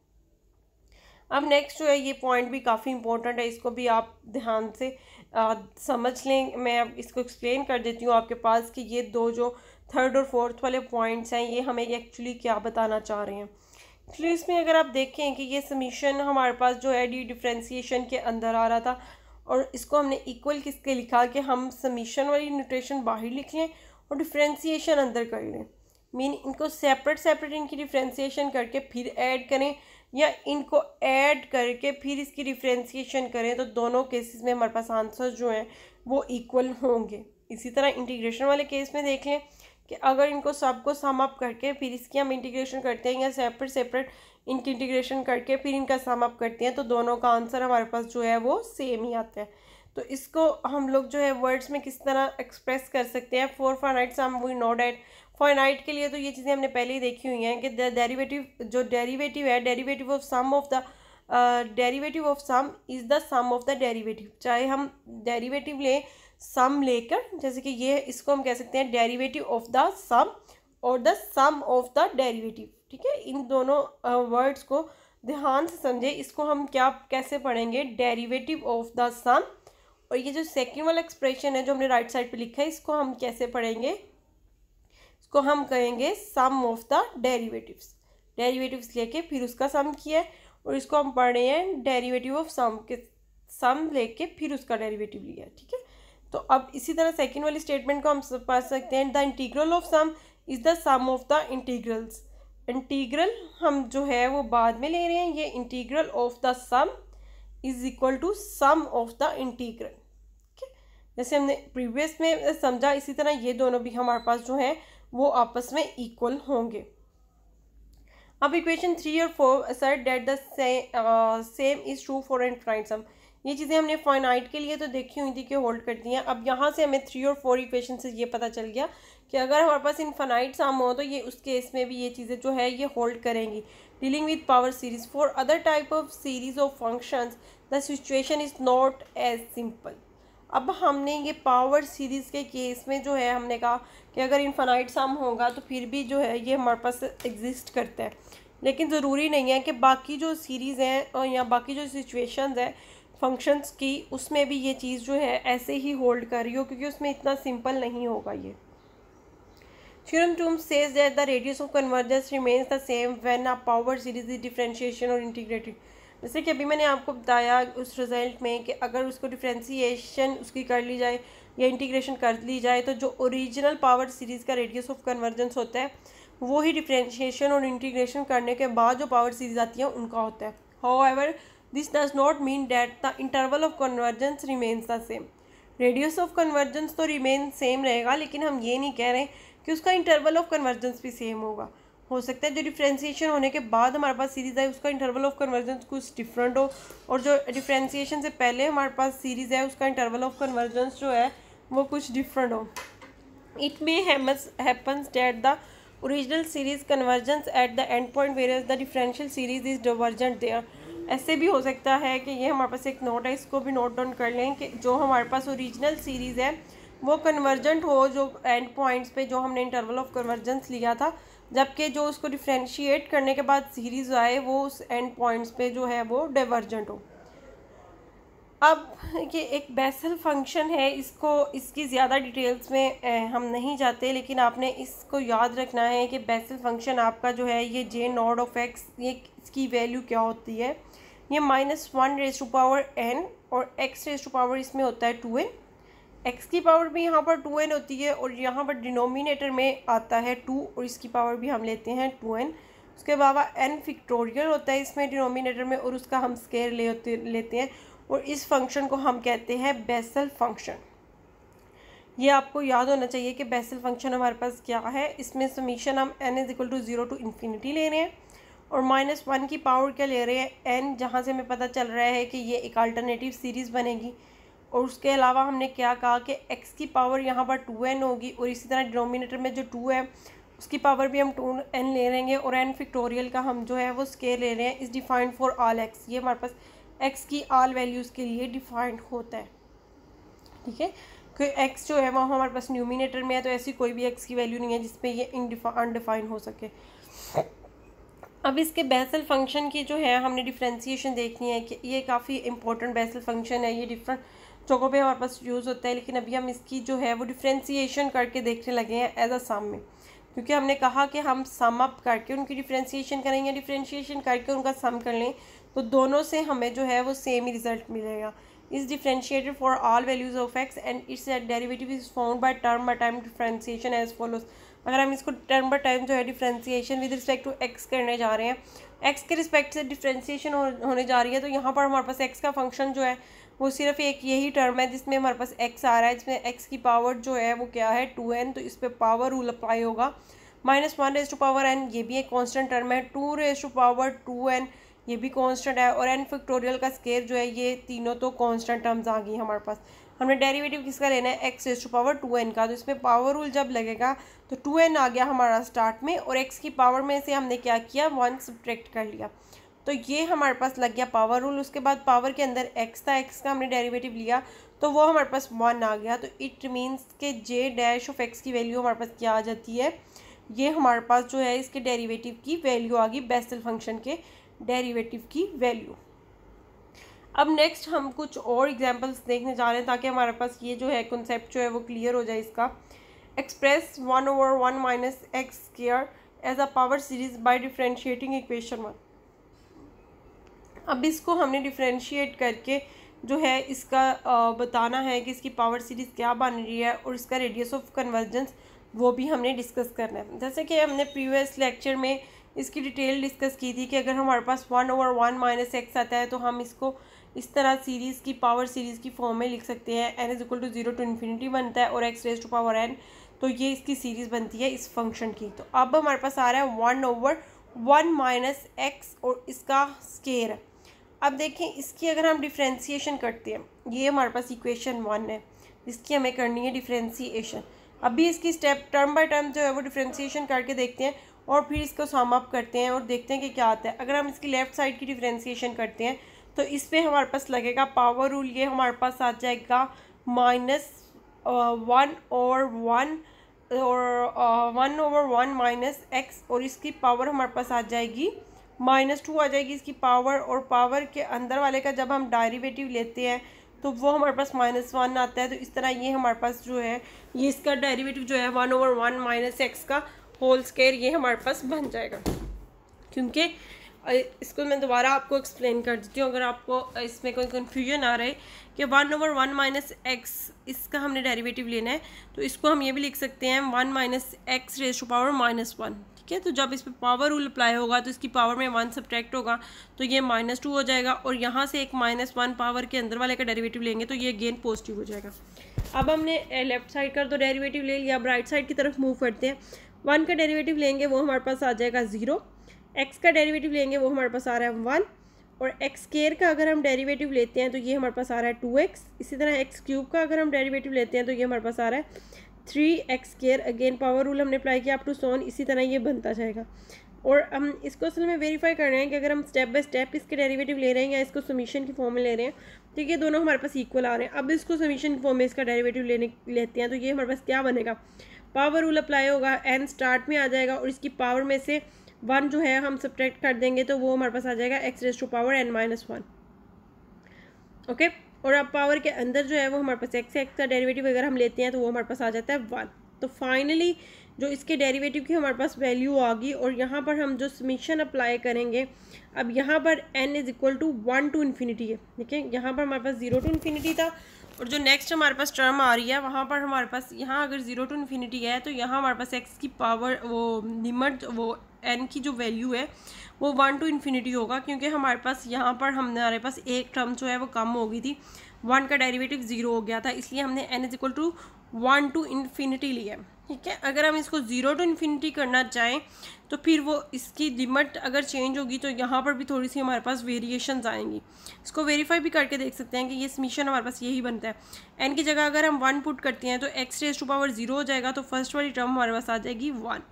अब नेक्स्ट जो है ये पॉइंट भी काफ़ी इंपॉर्टेंट है इसको भी आप ध्यान से आ, समझ लें मैं अब इसको एक्सप्लेन कर देती हूँ आपके पास कि ये दो जो थर्ड और फोर्थ वाले पॉइंट्स हैं ये हमें एक्चुअली क्या बताना चाह रहे हैं एक्चुअली तो इसमें अगर आप देखें कि ये समीशन हमारे पास जो है डी डिफ्रेंसीशन के अंदर आ रहा था और इसको हमने इक्वल किसके लिखा कि हम समीशन वाली न्यूट्रेशन बाहर लिख लें और डिफ्रेंसीशन अंदर कर लें मीन इनको सेपरेट सेपरेट इनकी डिफ्रेंसीशन करके फिर ऐड करें या इनको ऐड करके फिर इसकी डिफ्रेंसीशन करें तो दोनों केसेस में हमारे पास आंसर जो हैं वो इक्वल होंगे इसी तरह इंटीग्रेशन वाले केस में देख लें कि अगर इनको सबको सम अप करके फिर इसकी हम इंटीग्रेशन करते हैं या सेपरेट सेपरेट इनकी इंटीग्रेशन करके फिर इनका सम अप करते हैं तो दोनों का आंसर हमारे पास जो है वो सेम ही आता है तो इसको हम लोग जो है वर्ड्स में किस तरह एक्सप्रेस कर सकते हैं for finite sum we know that finite के लिए तो ये चीज़ें हमने पहले ही देखी हुई हैं कि डेरिवेटिव जो डेरिवेटिव है derivative of sum of the derivative of sum is the sum of the derivative चाहे हम डेरिवेटिव लें सम लेकर जैसे कि ये इसको हम कह सकते हैं डेरिवेटिव ऑफ द सम और the sum of the derivative ठीक है इन दोनों वर्ड्स uh, को ध्यान से समझे इसको हम क्या कैसे पढ़ेंगे डेरिवेटिव ऑफ द सम और ये जो सेकेंड वाला एक्सप्रेशन है जो हमने राइट साइड पे लिखा है इसको हम कैसे पढ़ेंगे उसको हम कहेंगे sum of the derivatives derivatives लेके फिर उसका सम किया और इसको हम पढ़ रहे हैं डेरिवेटिव ऑफ सम के सम लेके फिर उसका डेरिवेटिव लिया ठीक है तो अब इसी तरह सेकेंड वाली स्टेटमेंट को हम पढ़ सकते हैं the integral of sum is the sum of the integrals integral हम जो है वो बाद में ले रहे हैं ये integral of the sum is equal to sum of the integral ठीक है जैसे हमने प्रीवियस में समझा इसी तरह ये दोनों भी हमारे पास जो है वो आपस में इक्वल होंगे अब इक्वेशन थ्री और four sir that the same is true for infinite sum ये चीज़ें हमने फाइनाइट के लिए तो देखी हुई थी कि होल्ड कर दी हैं अब यहाँ से हमें थ्री और फोर इक्वेशन से ये पता चल गया कि अगर हमारे पास इनफाइनाइट सम हो तो ये उस केस में भी ये चीज़ें जो है ये होल्ड करेंगी dealing with power series for other type of series of functions the situation is not as simple अब हमने ये पावर सीरीज़ के केस में जो है हमने कहा कि अगर इन्फानाइट सम होगा तो फिर भी जो है ये हमारे पास एग्जिस्ट करता है लेकिन ज़रूरी नहीं है कि बाकी जो सीरीज़ हैं और या बाकी जो सिचुएशन है फंक्शंस की उसमें भी ये चीज़ जो है ऐसे ही होल्ड कर रही हो क्योंकि उसमें इतना सिंपल नहीं होगा ये theorem two says that the radius of convergence remains the same when a power series is differentiation और इंटीग्रेटेड जैसे कि अभी मैंने आपको बताया उस रिज़ल्ट में कि अगर उसको डिफ्रेंसीशन उसकी कर ली जाए या इंटीग्रेशन कर ली जाए तो जो ओरिजिनल पावर सीरीज़ का रेडियस ऑफ कन्वर्जेंस होता है वो ही डिफ्रेंशिएशन और इंटीग्रेशन करने के बाद जो पावर सीरीज आती है उनका होता है however this does not mean that the interval of convergence remains the same radius of convergence तो रिमेन सेम रहेगा लेकिन हम ये नहीं कह रहे कि उसका इंटरवल ऑफ कन्वर्जेंस भी सेम होगा हो सकता है जो डिफ्रेंसीशन होने के बाद हमारे पास सीरीज़ आए उसका इंटरवल ऑफ कन्वर्जेंस कुछ डिफरेंट हो और जो डिफ्रेंसीशन से पहले हमारे पास सीरीज़ है उसका इंटरवल ऑफ कन्वर्जेंस जो है वो कुछ डिफरेंट हो it may happens that the original series convergence at the end point where is the differential series is divergent there ऐसे भी हो सकता है कि ये हमारे पास एक नोट है इसको भी नोट डाउन कर लें कि जो हमारे पास ओरिजिनल सीरीज़ है वो कन्वर्जेंट हो जो एंड पॉइंट्स पे जो हमने इंटरवल ऑफ कन्वर्जेंस लिया था जबकि जो उसको डिफ्रेंशिएट करने के बाद सीरीज़ आए वो उस एंड पॉइंट्स पे जो है वो डाइवर्जेंट हो अब ये एक बेसल फंक्शन है इसको इसकी ज़्यादा डिटेल्स में हम नहीं जाते लेकिन आपने इसको याद रखना है कि बेसल फंक्शन आपका जो है ये जे नॉड ऑफ एक्स ये इसकी वैल्यू क्या होती है ये minus one raise to power n और एक्स रेस टू पावर इसमें होता है टू एन एक्स की पावर भी यहाँ पर टू एन होती है और यहाँ पर डिनोमिनेटर में आता है टू और इसकी पावर भी हम लेते हैं टू एन उसके अलावा एन फिक्टोरियल होता है इसमें डिनोमिनेटर में और उसका हम स्केयर ले लेते हैं और इस फंक्शन को हम कहते हैं बेसल फंक्शन ये आपको याद होना चाहिए कि बेसल फंक्शन हमारे पास क्या है इसमें समीशन हम n is equal to zero to infinity ले रहे हैं और माइनस वन की पावर क्या ले रहे हैं एन जहाँ से हमें पता चल रहा है कि ये एक अल्टरनेटिव सीरीज़ बनेगी और उसके अलावा हमने क्या कहा कि एक्स की पावर यहाँ पर टू एन होगी और इसी तरह डिनोमिनेटर में जो टू है उसकी पावर भी हम टू एन ले लेंगे और एन फिक्टोरियल का हम जो है वो स्केल ले रहे हैं इस डिफाइंड फॉर ऑल एक्स ये हमारे पास एक्स की आल वैल्यूज़ के लिए डिफाइंड होता है ठीक है कि एक्स जो है वो हमारे पास न्यूमिनेटर में है तो ऐसी कोई भी एक्स की वैल्यू नहीं है जिसमें ये अनडिफाइंड हो सके अब इसके बेसल फंक्शन की जो है हमने डिफ्रेंसीशन देखनी है कि ये काफ़ी इंपॉर्टेंट बेसल फंक्शन है ये डिफरेंट पे हमारे पास यूज़ होता है लेकिन अभी हम इसकी जो है वो डिफ्रेंसीशन करके देखने लगे हैं एज अ सम में क्योंकि हमने कहा कि हम सम अप करके उनकी डिफ्रेंसीशन करें या डिफ्रेंशिएशन करके उनका सम कर लें तो दोनों से हमें जो है वो सेम ही रिजल्ट मिलेगा is differentiated for all values of x and its derivative is found by term by time differentiation as follows अगर हम इसको टर्म बाई टाइम जो है differentiation with respect to x करने जा रहे हैं एक्स के रिस्पेक्ट से डिफ्रेंसीशन होने जा रही है तो यहाँ पर हमारे पास एक्स का फंक्शन जो है वो सिर्फ एक यही टर्म है जिसमें हमारे पास एक्स आ रहा है जिसमें एक्स की पावर जो है वो क्या है टू एन तो इस पर पावर रूल अप्लाई होगा minus one raise to power n ये भी एक कांस्टेंट टर्म है two raise to power two n ये भी कांस्टेंट है और एन फैक्टोरियल का स्केयर जो है ये तीनों तो कांस्टेंट टर्म्स आ गई हमारे पास हमने डेरिवेटिव किसका लेना है x raise to power two n का तो इसमें पावर रूल जब लगेगा तो टू एन आ गया हमारा स्टार्ट में और एक्स की पावर में से हमने क्या किया वन सब्ट्रैक्ट कर लिया तो ये हमारे पास लग गया पावर रूल उसके बाद पावर के अंदर एक्स था एक्स का हमने डेरिवेटिव लिया तो वो हमारे पास वन आ गया तो इट मीन्स के जे डैश ऑफ एक्स की वैल्यू हमारे पास क्या आ जाती है ये हमारे पास जो है इसके डेरिवेटिव की वैल्यू आ गई बेसल फंक्शन के डेरिवेटिव की वैल्यू अब नेक्स्ट हम कुछ और एग्जाम्पल्स देखने जा रहे हैं ताकि हमारे पास ये जो है कॉन्सेप्ट जो है वो क्लियर हो जाए इसका express one over one minus x square as a power series by differentiating equation one अब इसको हमने डिफ्रेंशिएट करके जो है इसका बताना है कि इसकी पावर सीरीज़ क्या बन रही है और इसका रेडियस ऑफ कन्वर्जेंस वो भी हमने डिस्कस करना है जैसे कि हमने प्रीवियस लेक्चर में इसकी डिटेल डिस्कस की थी कि अगर हमारे पास one over one minus x आता है तो हम इसको इस तरह सीरीज़ की पावर सीरीज़ की फॉर्म में लिख सकते हैं n is equal to zero to infinity बनता है और x raise to power n तो ये इसकी सीरीज़ बनती है इस फंक्शन की तो अब हमारे पास आ रहा है one over one minus x और इसका स्केयर है अब देखें इसकी अगर हम डिफ्रेंसीशन करते हैं ये हमारे पास इक्वेशन वन है इसकी हमें करनी है डिफ्रेंसीशन अभी इसकी स्टेप टर्म बाय टर्म जो है वो डिफ्रेंसीशन करके देखते हैं और फिर इसको सम अप करते हैं और देखते हैं कि क्या आता है अगर हम इसकी लेफ़्ट साइड की डिफ्रेंसीशन करते हैं तो इस पर हमारे पास लगेगा पावर रूल ये हमारे पास आ जाएगा माइनस वन और वन और one over one minus x और इसकी पावर हमारे पास आ जाएगी माइनस टू आ जाएगी इसकी पावर और पावर के अंदर वाले का जब हम डायरीवेटिव लेते हैं तो वो हमारे पास माइनस वन आता है तो इस तरह ये हमारे पास जो है ये इसका डेरिवेटिव जो है one over one minus x का होल स्केयर ये हमारे पास बन जाएगा क्योंकि इसको मैं दोबारा आपको एक्सप्लेन कर देती हूँ अगर आपको इसमें कोई कन्फ्यूजन आ रहा है कि one over one minus x इसका हमने डेरिवेटिव लेना है तो इसको हम ये भी लिख सकते हैं one minus x to power minus one ठीक है तो जब इस पर पावर रूल अप्लाई होगा तो इसकी पावर में वन सब्ट्रैक्ट होगा तो ये माइनस टू हो जाएगा और यहाँ से एक माइनस वन पावर के अंदर वाले का डेरिवेटिव लेंगे तो ये गेन पॉजिटिव हो जाएगा अब हमने लेफ्ट साइड का तो डेरिवेटिव ले लिया अब राइट साइड की तरफ मूव करते हैं वन का डेरिवेटिव लेंगे वो हमारे पास आ जाएगा ज़ीरो एक्स का डेरिवेटिव लेंगे वो हमारे पास आ रहा है वन और एक्स केयर का अगर हम डेरिवेटिव लेते हैं तो ये हमारे पास आ रहा है टू एक्स इसी तरह एक्स क्यूब का अगर हम डेरिवेटिव लेते हैं तो ये हमारे पास आ रहा है three x square again power rule हमने अप्लाई किया अप टू सोन इसी तरह ये बनता जाएगा और हम इसको असल में वेरीफाई कर रहे हैं कि अगर हम स्टेप बाय स्टेप इसके डेरिवेटिव ले रहे हैं या इसको समीशन की फॉर्म में ले रहे हैं तो ये दोनों हमारे पास इक्वल आ रहे हैं अब इसको समीशन की फॉर्म में इसका डेरिवेटिव लेने लेते हैं तो ये हमारे पास क्या बनेगा पावर रूल अप्लाई होगा एन स्टार्ट में आ जाएगा और इसकी पावर में से वन जो है हम सब्ट्रैक्ट कर देंगे तो वो हमारे पास आ जाएगा x raise to power n minus one okay और अब पावर के अंदर जो है वो हमारे पास एक्स एक्स का डेरिवेटिव अगर हम लेते हैं तो वो हमारे पास आ जाता है वन तो फाइनली जो इसके डेरिवेटिव की हमारे पास वैल्यू आ गई और यहाँ पर हम जो समीशन अप्लाई करेंगे अब यहाँ पर n is equal to one to infinity है ठीक है यहाँ पर हमारे पास ज़ीरो टू इन्फिनिटी था और जो नेक्स्ट हमारे पास टर्म आ रही है वहाँ पर हमारे पास यहाँ अगर ज़ीरो टू इन्फिनिटी है तो यहाँ हमारे पास एक्स की पावर वो लिमट वो एन की जो वैल्यू है वो वन टू इन्फिनिटी होगा क्योंकि हमारे पास यहाँ पर हमारे पास एक टर्म जो है वो कम हो गई थी वन का डेरिवेटिव ज़ीरो हो गया था इसलिए हमने n is equal to one to infinity लिया ठीक है अगर हम इसको ज़ीरो टू इन्फिनिटी करना चाहें तो फिर वो इसकी लिमिट अगर चेंज होगी तो यहाँ पर भी थोड़ी सी हमारे पास वेरिएशन आएंगी इसको वेरीफाई भी करके देख सकते हैं कि ये समीशन हमारे पास यही बनता है एन की जगह अगर हम वन पुट करते हैं तो x raise to power zero हो जाएगा तो फर्स्ट वाली टर्म हमारे पास आ जाएगी वन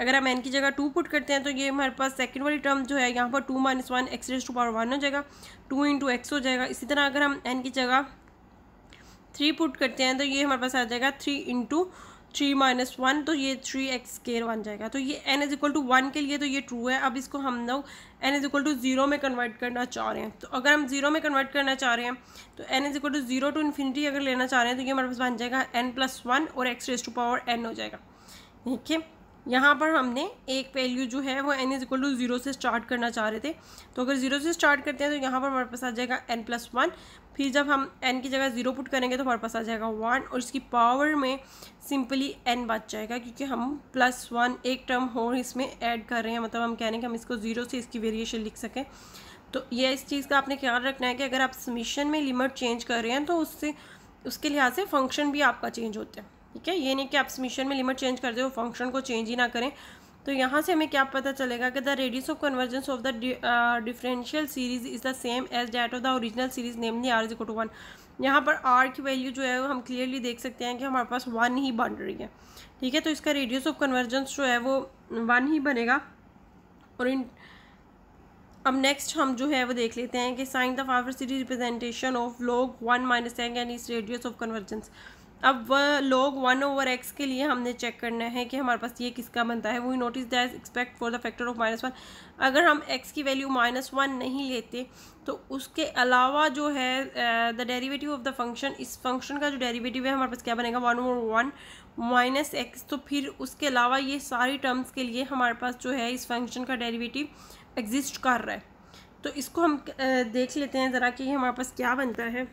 अगर हम एन की जगह टू पुट करते हैं तो ये हमारे पास सेकेंड वाली टर्म जो है यहाँ पर two minus one x raise to power one हो जाएगा टू इंटू एक्स हो जाएगा इसी तरह अगर हम एन की जगह थ्री पुट करते हैं तो ये हमारे पास आ जाएगा three into three minus one तो ये थ्री एक्स स्केयर बन जाएगा तो ये n is equal to one के लिए तो ये ट्रू है अब इसको हम लोग n is equal to zero में कन्वर्ट करना चाह रहे हैं तो अगर हम जीरो में कन्वर्ट करना चाह रहे हैं तो n is equal to zero to infinity अगर लेना चाह रहे हैं तो ये हमारे पास बन जाएगा एन प्लस वन और x raise to power n हो जाएगा ठीक है यहाँ पर हमने एक वैल्यू जो है वो n is equal to zero से स्टार्ट करना चाह रहे थे तो अगर ज़ीरो से स्टार्ट करते हैं तो यहाँ पर हमारे पास आ जाएगा एन प्लस वन फिर जब हम एन की जगह ज़ीरो पुट करेंगे तो हमारे पास आ जाएगा वन और इसकी पावर में सिंपली एन बच जाएगा क्योंकि हम प्लस वन एक टर्म हो इसमें ऐड कर रहे हैं मतलब हम कह रहे हैं कि हम इसको ज़ीरो से इसकी वेरिएशन लिख सकें तो यह इस चीज़ का आपने ख्याल रखना है कि अगर आप समीशन में लिमिट चेंज कर रहे हैं तो उससे उसके लिहाज से फंक्शन भी आपका चेंज होता है ठीक है ये नहीं कि आप समीशन में लिमिट चेंज कर दे फंक्शन को चेंज ही ना करें तो यहाँ से हमें क्या पता चलेगा कि the radius of convergence of the differential series is the same as that of the original series namely R is to one यहाँ पर आर की वैल्यू जो है हम क्लियरली देख सकते हैं कि हमारे पास वन ही बन रही है ठीक है तो इसका रेडियस ऑफ कन्वर्जेंस जो है वो वन ही बनेगा और इन अब नेक्स्ट हम जो है वो देख लेते हैं कि sign the power series representation of log one minus एंग एंड इस रेडियस ऑफ कन्वर्जेंस अब वह लोग वन ओवर एक्स के लिए हमने चेक करना है कि हमारे पास ये किसका बनता है we notice that except for the factor of minus one अगर हम एक्स की वैल्यू माइनस वन नहीं लेते तो उसके अलावा जो है the derivative of the function इस फंक्शन का जो डेरिवेटिव है हमारे पास क्या बनेगा one over one minus x तो फिर उसके अलावा ये सारी टर्म्स के लिए हमारे पास जो है इस फंक्शन का डेरिवेटिव एग्जिस्ट कर रहा है तो इसको हम देख लेते हैं ज़रा कि हमारे पास क्या बनता है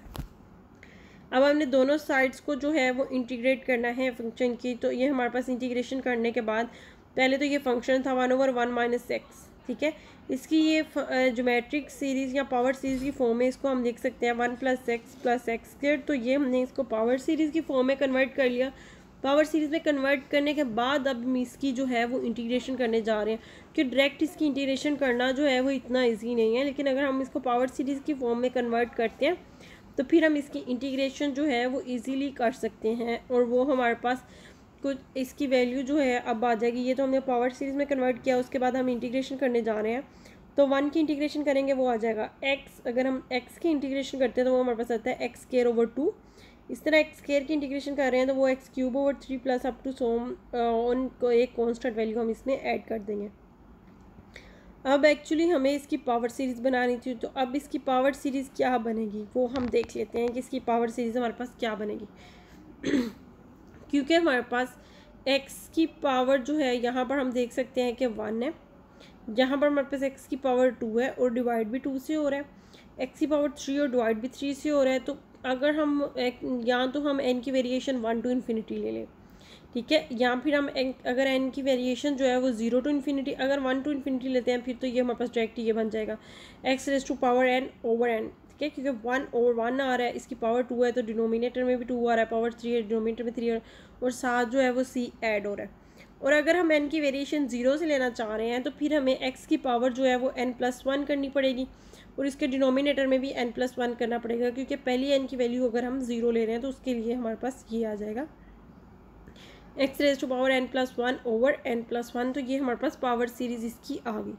अब हमने दोनों साइड्स को जो है वो इंटीग्रेट करना है फंक्शन की तो ये हमारे पास इंटीग्रेशन करने के बाद पहले तो ये फंक्शन था one over one minus x ठीक है इसकी ये जोमेट्रिक सीरीज़ या पावर सीरीज़ की फॉर्म में इसको हम देख सकते हैं one plus x plus x square तो ये हमने इसको पावर सीरीज़ की फॉर्म में कन्वर्ट कर लिया पावर सीरीज़ में कन्वर्ट करने के बाद अब हम इसकी जो है वो इंटीग्रेशन करने जा रहे हैं क्योंकि डायरेक्ट इसकी इंटीग्रेशन करना जो है वो इतना ईजी नहीं है लेकिन अगर हम इसको पावर सीरीज़ की फॉर्म में कन्वर्ट करते हैं तो फिर हम इसकी इंटीग्रेशन जो है वो इजीली कर सकते हैं और वो हमारे पास कुछ इसकी वैल्यू जो है अब आ जाएगी ये तो हमने पावर सीरीज़ में कन्वर्ट किया उसके बाद हम इंटीग्रेशन करने जा रहे हैं तो वन की इंटीग्रेशन करेंगे वो आ जाएगा एक्स अगर हम एक्स की इंटीग्रेशन करते हैं तो वो हमारे पास आता है एक्स केयर ओवर टू इस तरह एक्स केयर की इंटीग्रेशन कर रहे हैं तो वो x cube over three plus up to some on एक कॉन्स्टेंट वैल्यू हम इसमें ऐड कर देंगे अब एक्चुअली हमें इसकी पावर सीरीज़ बनानी थी तो अब इसकी पावर सीरीज़ क्या बनेगी वो हम देख लेते हैं कि इसकी पावर सीरीज़ हमारे पास क्या बनेगी क्योंकि हमारे पास एक्स की पावर जो है यहाँ पर हम देख सकते हैं कि वन है यहाँ पर हमारे पास एक्स की पावर टू है और डिवाइड भी टू से हो रहा है एक्स की पावर थ्री और डिवाइड भी थ्री से हो रहा है तो अगर हम यहाँ तो हम एन की वेरिएशन वन टू इन्फिनिटी ले लें ठीक है या फिर हम अगर एन की वेरिएशन जो है वो जीरो टू इन्फिनिटी अगर वन टू इन्फिनिटी लेते हैं फिर तो ये हमारे पास डायरेक्ट ये बन जाएगा x raise to power n over n ठीक है क्योंकि वन ओवर वन आ रहा है इसकी पावर टू है तो डिनोमिनेटर में भी टू आ रहा है पावर थ्री है डिनोमिनेटर में थ्री आ रहा है और साथ जो है वो सी एड हो रहा है और अगर हम एन की वेरिएशन ज़ीरो से लेना चाह रहे हैं तो फिर हमें एक्स की पावर जो है वो एन प्लस वन करनी पड़ेगी और इसके डिनोमिनेटर में भी एन प्लस वन करना पड़ेगा क्योंकि पहली एन की वैल्यू अगर हम ज़ीरो ले रहे हैं तो उसके लिए हमारे पास ये आ जाएगा x raise to power n plus one over n plus one तो ये हमारे पास पावर सीरीज इसकी आ गई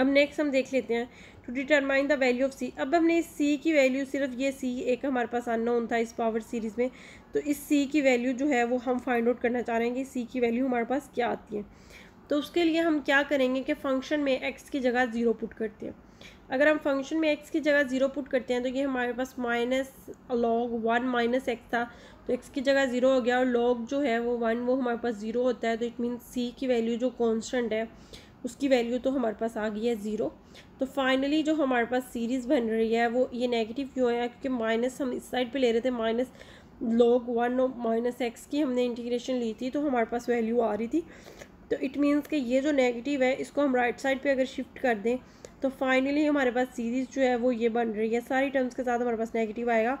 अब नेक्स्ट हम देख लेते हैं to determine the value of c अब हमने इस सी की वैल्यू सिर्फ ये सी एक हमारे पास अननोन था इस पावर सीरीज़ में तो इस सी की वैल्यू जो है वो हम फाइंड आउट करना चाह रहे हैं कि सी की वैल्यू हमारे पास क्या आती है तो उसके लिए हम क्या करेंगे कि फंक्शन में एक्स की जगह ज़ीरो पुट करते हैं अगर हम फंक्शन में एक्स की जगह ज़ीरो पुट करते हैं तो ये हमारे पास minus log one minus x था तो एक्स की जगह ज़ीरो हो गया और लॉग जो है वो वन वो हमारे पास ज़ीरो होता है तो इट मीन सी की वैल्यू जो कॉन्स्टेंट है उसकी वैल्यू तो हमारे पास आ गई है ज़ीरो तो फाइनली जो हमारे पास सीरीज़ बन रही है वो ये नेगेटिव क्यों है क्योंकि माइनस हम इस साइड पर ले रहे थे माइनस लॉग वन और माइनस एक्स की हमने इंटीग्रेशन ली थी तो हमारे पास वैल्यू आ रही थी तो इट मीन्स कि ये जो नेगेटिव है इसको हम राइट साइड पे अगर शिफ्ट कर दें तो फाइनली हमारे पास सीरीज़ जो है वो ये बन रही है सारी टर्म्स के साथ हमारे पास नेगेटिव आएगा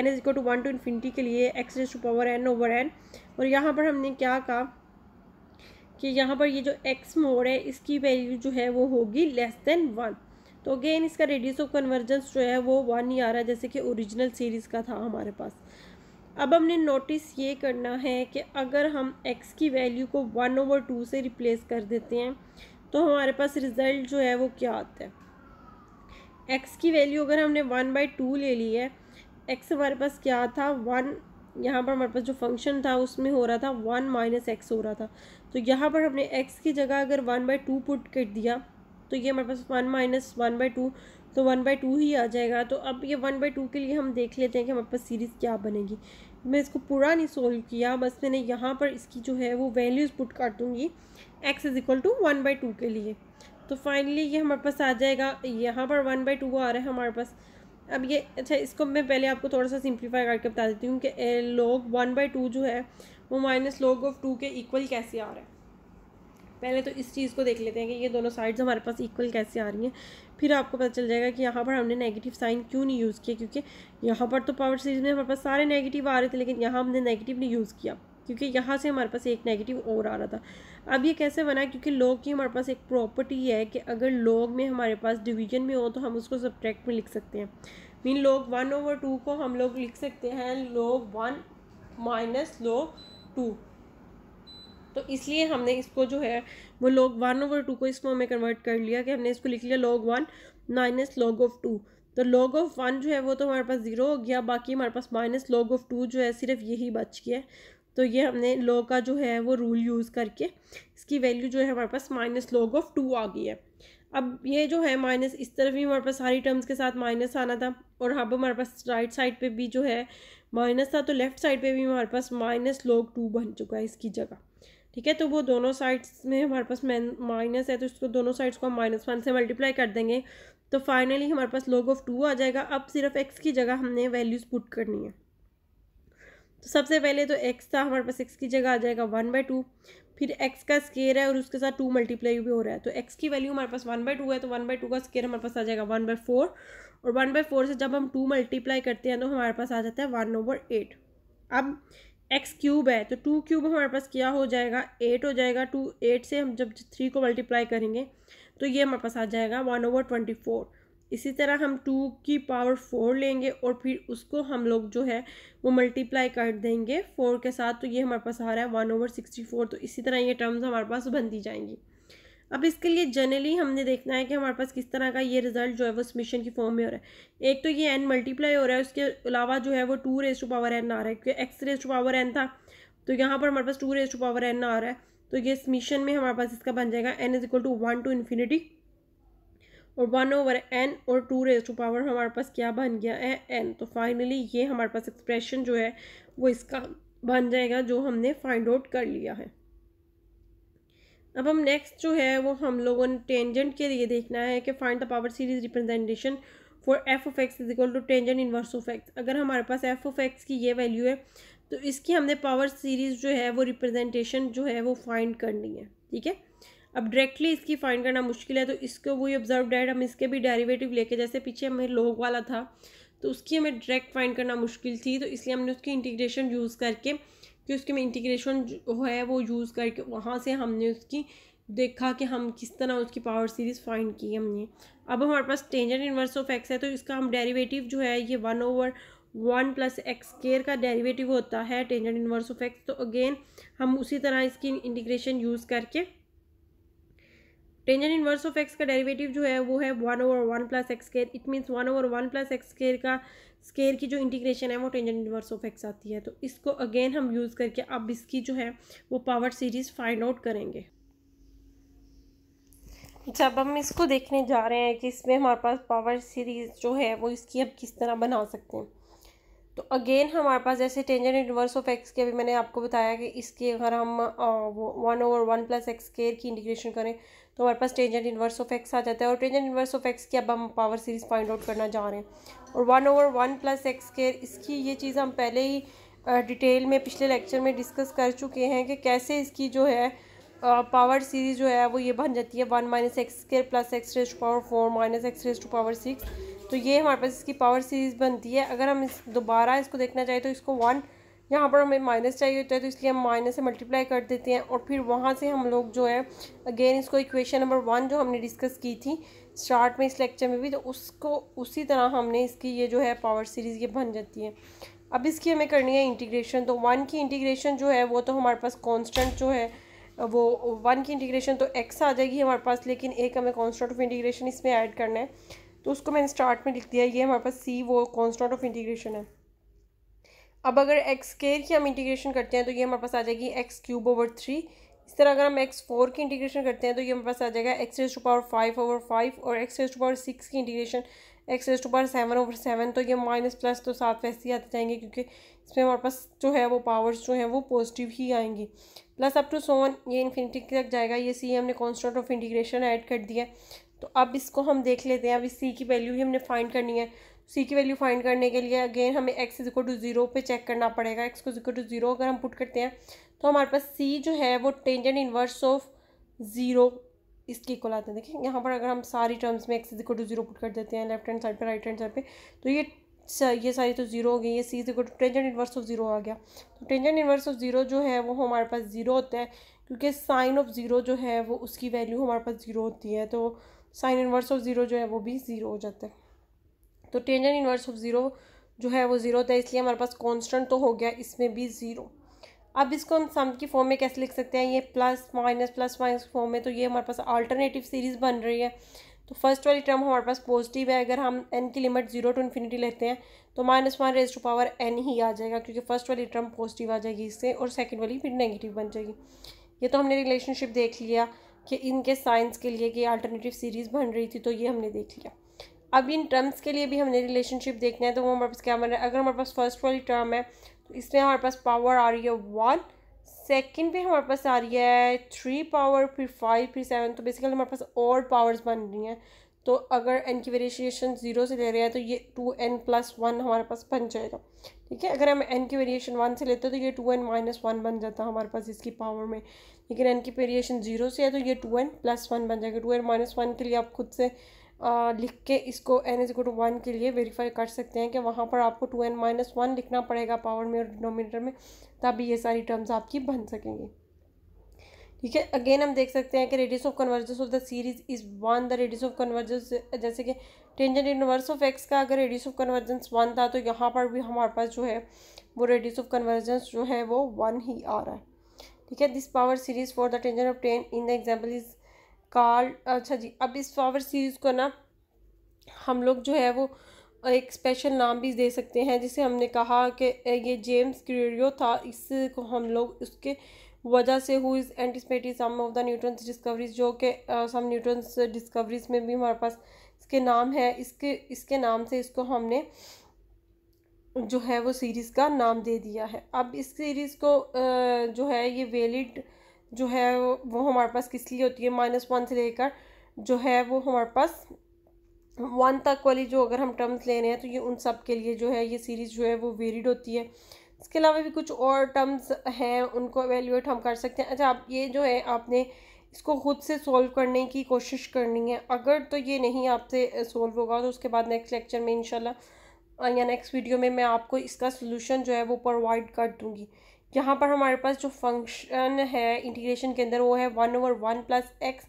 n is equal to one to infinity के लिए x raise to power n over n और यहाँ पर हमने क्या कहा कि यहाँ पर ये जो एक्स मोड है इसकी वैल्यू जो है वो होगी लेस देन वन तो अगेन इसका रेडियस ऑफ कन्वर्जेंस जो है वो वन ही आ रहा है जैसे कि ओरिजिनल सीरीज़ का था हमारे पास अब हमने नोटिस ये करना है कि अगर हम एक्स की वैल्यू को वन ओवर टू से रिप्लेस कर देते हैं तो हमारे पास रिज़ल्ट जो है वो क्या आता है एक्स की वैल्यू अगर हमने वन बाई टू ले ली है एक्स हमारे पास क्या था वन यहाँ पर हमारे पास जो फंक्शन था उसमें हो रहा था वन माइनस एक्स हो रहा था तो यहाँ पर हमने एक्स की जगह अगर वन बाई टू पुट कर दिया तो ये हमारे पास one minus one by two तो वन बाई टू ही आ जाएगा तो अब ये वन बाई टू के लिए हम देख लेते हैं कि हमारे पास सीरीज़ क्या बनेगी मैं इसको पूरा नहीं सोल्व किया बस मैंने यहाँ पर इसकी जो है वो वैल्यूज़ पुट कर दूँगी x is equal to one by two के लिए तो फाइनली ये हमारे पास आ जाएगा यहाँ पर वन बाई टू आ रहा है हमारे पास अब ये अच्छा इसको मैं पहले आपको थोड़ा सा सिंप्लीफाई करके बता देती हूँ कि लोग वन बाई टू जो है वो माइनस लोग ऑफ टू के इक्वल कैसे आ रहा है पहले तो इस चीज़ को देख लेते हैं कि ये दोनों साइड्स हमारे पास इक्वल कैसे आ रही हैं फिर आपको पता चल जाएगा कि यहाँ पर हमने नेगेटिव साइन क्यों नहीं यूज़ किया क्योंकि यहाँ पर तो पावर सीरीज में हमारे पास सारे नेगेटिव आ रहे थे लेकिन यहाँ हमने नेगेटिव नहीं यूज़ किया क्योंकि यहाँ से हमारे पास एक नेगेटिव और आ रहा था अब ये कैसे बना क्योंकि लॉग की हमारे पास एक प्रॉपर्टी है कि अगर लॉग में हमारे पास डिवीजन में हो तो हम उसको सब्ट्रैक्ट में लिख सकते हैं mean log one over two को हम लोग लिख सकते हैं log one minus log two तो इसलिए हमने इसको जो है वो लोग वन ओवर टू को इस फॉर्म में कन्वर्ट कर लिया कि हमने इसको लिख लिया log one minus log of two तो लॉग ऑफ वन जो है वो तो हमारे पास ज़ीरो हो गया बाकी हमारे पास माइनस लॉग ऑफ टू जो है सिर्फ यही बच गया तो ये हमने लॉ का जो है वो रूल यूज़ करके इसकी वैल्यू जो है हमारे पास माइनस लॉग ऑफ टू आ गई है अब ये जो है माइनस इस तरफ भी हमारे पास सारी टर्म्स के साथ माइनस आना था और अब हमारे पास राइट साइड पे भी जो है माइनस था तो लेफ्ट साइड पे भी हमारे पास माइनस लॉग टू बन चुका है इसकी जगह ठीक है तो वो दोनों साइड्स में हमारे पास माइनस है तो इसको दोनों साइड्स को हम माइनस वन से मल्टीप्लाई कर देंगे तो फाइनली हमारे पास लॉग ऑफ टू आ जाएगा अब सिर्फ एक्स की जगह हमने वैल्यूज़ पुट करनी है तो सबसे पहले तो एक्स था हमारे पास एक्स की जगह आ जाएगा वन बाई टू फिर एक्स का स्केयर है और उसके साथ टू मल्टीप्लाई भी हो रहा है तो एक्स की वैल्यू हमारे पास वन बाई टू है तो वन बाई टू का स्केयर हमारे पास आ जाएगा वन बाई फोर और वन बाई फोर से जब हम टू मल्टीप्लाई करते हैं तो हमारे पास आ जाता है वन ओवर एट अब एक्स क्यूब है तो टू क्यूब हमारे पास क्या हो जाएगा एट हो जाएगा टू एट से हम जब थ्री को मल्टीप्लाई करेंगे तो ये हमारे पास आ जाएगा वन ओवर ट्वेंटी फोर इसी तरह हम टू की पावर फोर लेंगे और फिर उसको हम लोग जो है वो मल्टीप्लाई कर देंगे फोर के साथ तो ये हमारे पास आ रहा है वन ओवर सिक्सटी फोर तो इसी तरह ये टर्म्स हमारे पास बनती जाएंगी अब इसके लिए जनरली हमने देखना है कि हमारे पास किस तरह का ये रिजल्ट जो है वो स्मिशन की फॉर्म में हो रहा है एक तो ये एन मल्टीप्लाई हो रहा है उसके अलावा जो है वो two raise to power n आ रहा है क्योंकि x raise to power n था तो यहाँ पर हमारे पास two raise to power n आ रहा है तो ये स्मिशन में हमारे पास इसका बन जाएगा n is equal to one to infinity और वन ओवर एन और टू रेज टू पावर हमारे पास क्या बन गया है एन तो फाइनली ये हमारे पास एक्सप्रेशन जो है वो इसका बन जाएगा जो हमने फाइंड आउट कर लिया है अब हम नेक्स्ट जो है वो हम लोगों ने टेंजेंट के लिए देखना है कि find the power series representation for f of x is equal to tangent inverse of x अगर हमारे पास एफ ऑफ एक्स की ये वैल्यू है तो इसकी हमने पावर सीरीज जो है वो रिप्रेजेंटेशन जो है वो फाइंड करनी है ठीक है अब डायरेक्टली इसकी फाइंड करना मुश्किल है तो इसको वही ऑब्जर्व डायट हम इसके भी डेरिवेटिव लेके जैसे पीछे हमें लोग वाला था तो उसकी हमें डायरेक्ट फाइंड करना मुश्किल थी तो इसलिए हमने उसकी इंटीग्रेशन यूज़ करके कि उसके में इंटीग्रेशन जो है वो यूज़ करके वहाँ से हमने उसकी देखा कि हम किस तरह उसकी पावर सीरीज़ फाइंड की हमने अब हमारे पास टेंजेंट इन्वर्स ऑफ एक्स है तो इसका हम डेरिवेटिव जो है ये one over one plus x square का डेरिवेटिव होता है टेंजेंट इन्वर्स ऑफ एक्स तो अगेन हम उसी तरह इसकी इंटीग्रेशन यूज़ करके टेंजन इनवर्स ऑफ एक्स का डेरिवेटिव जो है वो है one over one plus x square it means one over one plus x square का स्केयर की जो इंटीग्रेशन है वो टेंजन इनवर्स ऑफ एक्स आती है तो इसको अगेन हम यूज़ करके अब इसकी जो है वो पावर सीरीज़ फाइंड आउट करेंगे जब हम इसको देखने जा रहे हैं कि इसमें हमारे पास पावर सीरीज़ जो है वो इसकी अब किस तरह बना सकते हैं तो अगेन हमारे पास जैसे टेंजन इनवर्स ऑफ एक्स के अभी मैंने आपको बताया कि इसके अगर हम वो one over one plus x square की इंटीग्रेशन करें तो हमारे पास टेंजेंट इन्वर्स ऑफ एक्स आ जाता है और टेंजेंट इन्वर्स ऑफ एक्स की अब हम पावर सीरीज फाइंड आउट करना चाह रहे हैं और one over one plus x square इसकी ये चीज़ हम पहले ही डिटेल में पिछले लेक्चर में डिस्कस कर चुके हैं कि कैसे इसकी जो है पावर सीरीज जो है वो ये बन जाती है one minus x square plus x raise to power four minus x raise to power six तो ये हमारे पास इसकी पावर सीरीज बनती है अगर हम इस दोबारा इसको देखना चाहें तो इसको वन यहाँ पर हमें माइनस चाहिए होता है तो इसलिए हम माइनस से मल्टीप्लाई कर देते हैं और फिर वहाँ से हम लोग जो है अगेन इसको इक्वेशन नंबर वन जो हमने डिस्कस की थी स्टार्ट में इस लेक्चर में भी तो उसको उसी तरह हमने इसकी ये जो है पावर सीरीज़ ये बन जाती है अब इसकी हमें करनी है इंटीग्रेशन तो वन की इंटीग्रेशन जो है वो तो हमारे पास कॉन्स्टेंट जो है वो वन की इंटीग्रेशन तो एक्स आ जाएगी हमारे पास लेकिन एक हमें कॉन्स्टेंट ऑफ इंटीग्रेशन इसमें ऐड करना है तो उसको मैंने स्टार्ट में लिख दिया ये हमारे पास सी वो कॉन्स्टेंट ऑफ इंटीग्रेशन है अब अगर एक्स स्केयर की हम इंटीग्रेशन करते हैं तो ये हमारे पास आ जाएगी एक्स क्यूब ओवर थ्री इस तरह अगर हम एक्स फोर की इंटीग्रेशन करते हैं तो ये हमारे पास आ जाएगा x raise to power five over five और x raise to power six की integration x raise to power seven over seven तो ये माइनस प्लस तो साथ वैसे ही आते जाएंगे क्योंकि इसमें हमारे पास जो है वो पावर्स जो हैं वो पॉजिटिव ही आएंगी प्लस अप टू सोवन ये इन्फिनिटी तक जाएगा ये सी हमने कॉन्स्टेंट ऑफ इंटीग्रेशन ऐड कर दिया तो अब इसको हम देख लेते हैं अब इस सी की वैल्यू ही हमने फाइंड करनी है सी की वैल्यू फाइंड करने के लिए अगेन हमें x is equal to zero पे चेक करना पड़ेगा एक्स को इक्वल टू ज़ीरो अगर हम पुट करते हैं तो हमारे पास सी जो है वो टेंजेंट इन्वर्स ऑफ ज़ीरो इसके इक्वल आते हैं देखिए यहाँ पर अगर हम सारी टर्म्स में x equal to zero put कर देते हैं लेफ्ट हैंड साइड पर राइट हैंड साइड पर तो ये ये सारी तो जीरो हो गई ये c equal to tangent inverse of zero आ गया तो टेंजेंट इन्वर्स ऑफ जीरो जो है वो हमारे पास जीरो होता है क्योंकि साइन ऑफ जीरो जो है वो उसकी वैल्यू हमारे पास जीरो होती है तो साइन इन्वर्स ऑफ जीरो जो है वो भी जीरो हो जाता है तो टेंजेंट इन्वर्स ऑफ ज़ीरो जो है वो ज़ीरो था इसलिए हमारे पास कॉन्स्टेंट तो हो गया इसमें भी ज़ीरो अब इसको हम सम की फॉर्म में कैसे लिख सकते हैं ये plus minus plus minus form में तो ये हमारे पास अल्टरनेटिव सीरीज़ बन रही है तो फर्स्ट वाली टर्म हमारे पास पॉजिटिव है अगर हम एन की लिमिट जीरो टू इन्फिनिटी लेते हैं तो minus one raise to power n ही आ जाएगा क्योंकि फर्स्ट वाली टर्म पॉजिटिव आ जाएगी इससे और सेकेंड वाली फिर नेगेटिव बन जाएगी ये तो हमने रिलेशनशिप देख लिया कि इनके साइंस के लिए कि अल्टरनेटिव सीरीज़ बन रही थी तो ये हमने देख लिया अब इन टर्म्स के लिए भी हमने रिलेशनशिप देखना है तो वो हमारे पास क्या बन रहा है अगर हमारे पास फर्स्ट वाली टर्म है तो इसमें हमारे पास पावर आ रही है वन सेकेंड पे हमारे पास आ रही है थ्री पावर फिर फाइव फिर सेवन तो बेसिकली हमारे पास और पावर्स बन रही हैं तो अगर एन की वेरिएशन ज़ीरो से ले रहे हैं तो ये टू एन प्लस वन हमारे पास बन जाएगा ठीक है अगर हम एन की वेरिएशन वन से लेते हैं तो ये टू एन माइनस वन बन जाता है हमारे पास इसकी पावर में लेकिन एन की वेरिएशन ज़ीरो से है तो ये टू एन प्लस वन बन जाएगा टू एन माइनस वन के लिए आप खुद से लिख के इसको एन इज टू वन के लिए वेरीफाई कर सकते हैं कि वहाँ पर आपको टू एन माइनस वन लिखना पड़ेगा पावर में और डिनोमिनेटर में तभी ये सारी टर्म्स आपकी बन सकेंगी ठीक है अगेन हम देख सकते हैं कि radius of convergence of the series is one the radius of convergence जैसे कि टेंजन इनवर्स ऑफ एक्स का अगर रेडियस ऑफ कन्वर्जेंस वन था तो यहाँ पर भी हमारे पास जो है वो रेडियस ऑफ कन्वर्जेंस जो है वो वन ही आ रहा है ठीक है this power series for the tangent of ten in the example is card अच्छा जी अब इस फ्लावर सीरीज़ को ना हम लोग जो है वो एक स्पेशल नाम भी दे सकते हैं जिसे हमने कहा कि ये जेम्स क्रियो था इसको हम लोग उसके वजह से who is anticipate some of the Newton's discoveries जो कि सम न्यूट्रंस डिस्कवरीज में भी हमारे पास इसके नाम है इसके इसके नाम से इसको हमने जो है वो सीरीज़ का नाम दे दिया है अब इस सीरीज़ को जो है ये वेलिड जो है वो हमारे पास किस लिए होती है माइनस वन से लेकर जो है वो हमारे पास वन तक वाली जो अगर हम टर्म्स ले रहे हैं तो ये उन सब के लिए जो है ये सीरीज़ जो है वो वेरिड होती है इसके अलावा भी कुछ और टर्म्स हैं उनको एवेल्यूएट हम कर सकते हैं अच्छा आप ये जो है आपने इसको खुद से सोल्व करने की कोशिश करनी है अगर तो ये नहीं आपसे सोल्व होगा तो उसके बाद नेक्स्ट लेक्चर में इनशाला या नेक्स्ट वीडियो में मैं आपको इसका सोल्यूशन जो है वो प्रोवाइड कर दूँगी यहाँ पर हमारे पास जो फंक्शन है इंटीग्रेशन के अंदर वो है one over one plus x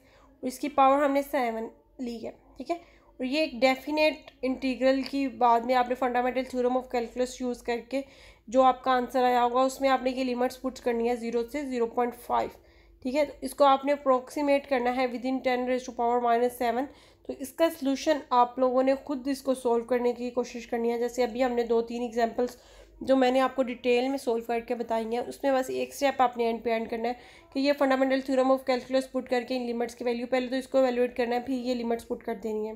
इसकी पावर हमने सेवन ली है ठीक है और ये एक डेफिनेट इंटीग्रल की बाद में आपने fundamental theorem of calculus use करके जो आपका आंसर आया होगा उसमें आपने ये लिमिट्स पुट करनी है ज़ीरो से ज़ीरो पॉइंट फाइव ठीक है तो इसको आपने अप्रोक्सीमेट करना है within ten raise to power minus seven तो इसका सोल्यूशन आप लोगों ने खुद इसको सोल्व करने की कोशिश करनी है जैसे अभी हमने दो तीन एग्जाम्पल्स जो मैंने आपको डिटेल में सोल्व करके बताई है उसमें बस एक स्टेप आपने एंड पे एंड करना है कि ये fundamental theorem of calculus put करके इन लिमिट्स की वैल्यू पहले तो इसको एवेलुएट करना है फिर ये लिमिट्स पुट कर देनी है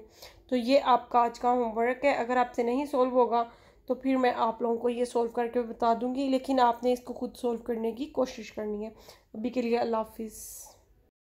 तो ये आपका आज का होमवर्क है अगर आपसे नहीं सोल्व होगा तो फिर मैं आप लोगों को ये सोल्व करके बता दूंगी लेकिन आपने इसको खुद सोल्व करने की कोशिश करनी है अभी के लिए अल्लाह हाफिज़